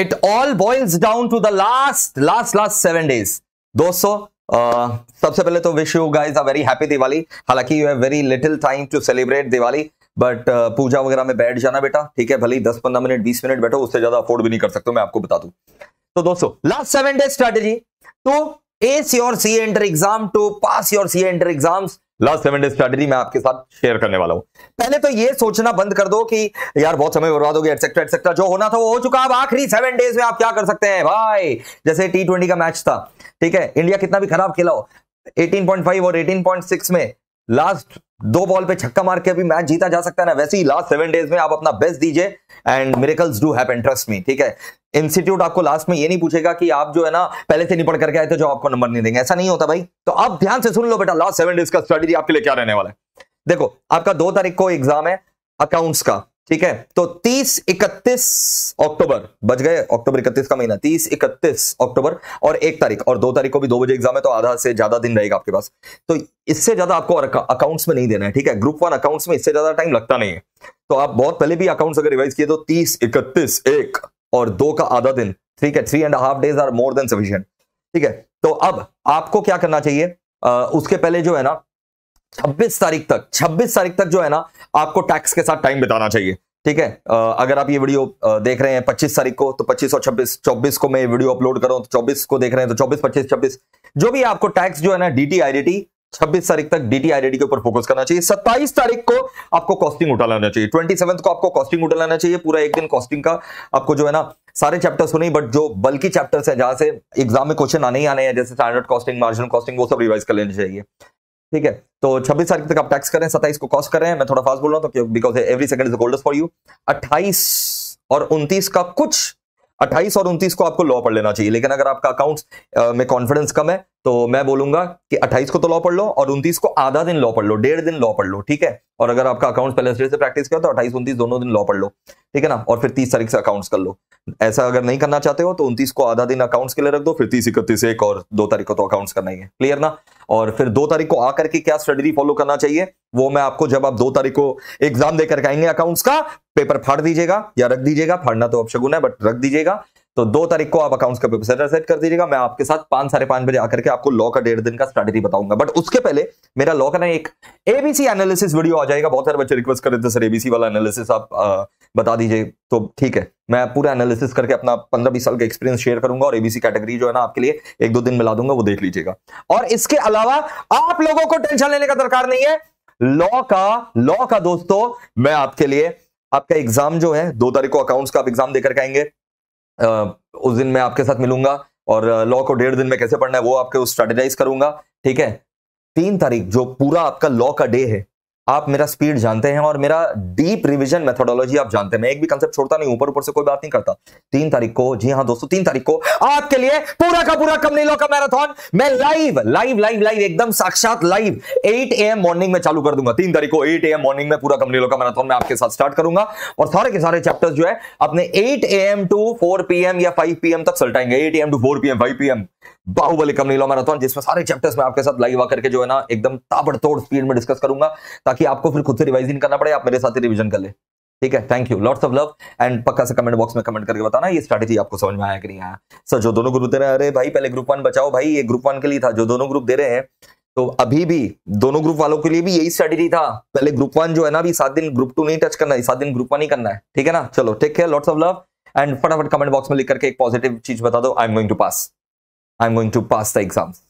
It all boils down to the last last last seven days दोस्तों सबसे पहले तो wish you guys a very happy Diwali हालांकि you have very little time to celebrate Diwali but uh, puja वगैरह में बैठ जाना बेटा ठीक है भले ही दस पंद्रह मिनट बीस मिनट बैठो उससे ज्यादा अफोर्ड भी नहीं कर सकते मैं आपको बता दू तो दोस्तों लास्ट सेवन डेज स्ट्रेटेजी तो as your C inter exam to pass your C inter exams last seven day strategy मैं आपके साथ शेयर करने वाला हूं पहले तो ये सोचना बंद कर दो कि यार बहुत समय बर्बाद हो गया एटसेक्ट्रा एटसेक्ट्रा जो होना था वो हो चुका अब आखिरी सेवन डेज में आप क्या कर सकते हैं भाई जैसे टी ट्वेंटी का मैच था ठीक है इंडिया कितना भी खराब खेला हो 18.5 और 18.6 में लास्ट दो बॉल पे छक्का मार के अभी मैच जीता जा सकता है ना वैसे ही लास्ट सेवन डेज में आप अपना बेस्ट दीजिए and miracles do happen trust me ठीक है इंस्टीट्यूट आपको लास्ट में ये नहीं पूछेगा कि आप जो है ना पहले से निपट करके आए थे जो आपको नंबर नहीं देंगे ऐसा नहीं होता भाई तो आप ध्यान से सुन लो बेटा लास्ट सेवन डेज का स्ट्रेटेजी आपके लिए क्या रहने वाला है देखो आपका दो तारीख को एग्जाम है अकाउंट्स का ठीक है तो 30 31 अक्टूबर बच गए अक्टूबर 31 का महीना 30 31 अक्टूबर और एक तारीख और दो तारीख को भी दो बजे एग्जाम है तो आधा से ज्यादा दिन रहेगा आपके पास तो इससे ज्यादा आपको अकाउंट्स में नहीं देना है ठीक है ग्रुप वन अकाउंट्स में इससे ज्यादा टाइम लगता नहीं है तो आप बहुत पहले भी अकाउंट्स अगर रिवाइज किए तो तीस इकतीस एक और दो का आधा दिन ठीक है three and half days are more than sufficient ठीक है तो अब आपको क्या करना चाहिए आ, उसके पहले जो है ना 26 तारीख तक 26 तारीख तक जो है ना आपको टैक्स के साथ टाइम बिताना चाहिए ठीक है आ, अगर आप ये वीडियो देख रहे हैं 25 तारीख को तो 25 और 26 24 को मैं वीडियो अपलोड कर रहा हूं तो 24 को देख रहे हैं तो 24 25 26 जो भी आपको टैक्स जो है ना डीटी आईडीटी छब्बीस तारीख तक डी टी के ऊपर फोकस करना चाहिए सत्ताईस तारीख को आपको कॉस्टिंग उठा लाना चाहिए 27 को आपको कॉस्टिंग उठा लाना चाहिए पूरा एक दिन कॉस्टिंग का आपको जो है ना सारे चैप्टर्स को नहीं बट जो बल्कि चैप्टर्स है जहां से एग्जाम में क्वेश्चन आने ही आने हैं जैसे स्टैंडर्ड कॉस्टिंग मार्जिनल कॉस्टिंग वो सब रिवाइज कर लेना चाहिए ठीक है तो 26 तारीख तक आप टैक्स करें सत्ताईस को कॉस्ट करें मैं थोड़ा फास्ट बोल रहा हूँ because every second is gold for you 28 और 29 का कुछ 28 और 29 को आपको लॉ पढ़ लेना चाहिए लेकिन अगर आपका अकाउंट्स में कॉन्फिडेंस कम है तो मैं बोलूंगा कि 28 को तो लॉ पढ़ लो और 29 को आधा दिन लॉ पढ़ लो डेढ़ दिन लॉ पढ़ लो ठीक है और अगर आपका अकाउंट्स पहले से प्रैक्टिस किया तो 28 29 दोनों दिन लॉ पढ़ लो ठीक है ना और फिर 30 तारीख से अकाउंट्स कर लो ऐसा अगर नहीं करना चाहते हो तो 29 को आधा दिन अकाउंट्स के लिए रख दो फिर तीस इकतीस एक और दो तारीख को तो अकाउंट्स करना ही है क्लियर ना और फिर दो तारीख को आकर के क्या स्ट्रेटजी फॉलो करना चाहिए वो मैं आपको जब आप दो तारीख को एग्जाम देकर आएंगे अकाउंट्स का पेपर फाड़ दीजिएगा या रख दीजिएगा फाड़ना तो अब शगुन है बट रख दीजिएगा तो दो तारीख को आप अकाउंट्स का वेबसाइट सेट कर दीजिएगा मैं आपके साथ पांच साढ़े पांच बजे आकर के आपको लॉ का डेढ़ दिन का स्ट्रेटेजी बताऊंगा बट उसके पहले मेरा लॉ का ना एक एबीसी एनालिसिस वीडियो आ जाएगा बहुत सारे बच्चे रिक्वेस्ट कर रहे थे सर एबीसी वाला एनालिसिस आप आ, बता दीजिए तो ठीक है मैं पूरा एनालिसिस करके अपना पंद्रह बीस साल का एक्सपीरियंस शेयर करूंगा और एबीसी कैटेगरी जो है ना आपके लिए एक दो दिन मिला दूंगा वो देख लीजिएगा और इसके अलावा आप लोगों को टेंशन लेने का दरकार नहीं है लॉ का लॉ का दोस्तों मैं आपके लिए आपका एग्जाम जो है दो तारीख को अकाउंट्स का आप एग्जाम देकर के आएंगे उस दिन मैं आपके साथ मिलूंगा और लॉ को डेढ़ दिन में कैसे पढ़ना है वो आपके स्ट्रेटेजाइज करूंगा ठीक है तीन तारीख जो पूरा आपका लॉ का डे है आप मेरा स्पीड जानते हैं और मेरा डीप रिवीजन मेथोडोलॉजी आप जानते हैं मैं एक भी कंसेप्ट छोड़ता नहीं ऊपर ऊपर से कोई बात नहीं करता तीन तारीख को जी हाँ दोस्तों तीन तारीख को आपके लिए पूरा का पूरा कम नहीं लो का मैराथन मैं लाइव लाइव लाइव लाइव एकदम साक्षात लाइव एट ए मॉर्निंग में चालू कर दूंगा तीन तारीख को एट ए मॉर्निंग में पूरा कम नहीं लो का मैराथन मैं आपके साथ स्टार्ट करूंगा और सारे के सारे चैप्टर जो है अपने eight A to four P या फाइव पी तक सलटाएंगे eight A to four P M five P Baahubali cum नीला मैराथन जिसमें सारे चैप्टर्स में आपके साथ लाइव आकर के जो है ना एकदम ताबड़तोड़ स्पीड में डिस्कस करूंगा ताकि आपको फिर खुद से रिवाइज नहीं करना पड़े आप मेरे साथ ही रिविजन कर ले ठीक है thank you lots of love and पक्का से कमेंट बॉक्स में कमेंट करके बताना ये स्ट्रेटेजी आपको समझ में आया कि नहीं आया सर जो दोनों ग्रुप दे रहे हैं अरे भाई पहले ग्रुप वन बचाओ भाई ये ग्रुप वन के लिए था जो दोनों ग्रुप दे रहे हैं तो अभी भी दोनों ग्रुप वालों के लिए भी यही स्ट्रेटेजी था पहले ग्रुप वन जो है ना अभी सात दिन ग्रुप टू नहीं टच करना है सात दिन ग्रुप वन ही करना है ठीक है ना चलो take care lots of love and फटाफट कमेंट बॉक्स में लिख करके एक पॉजिटिव चीज बता दो I am going to pass I'm going to pass the exams.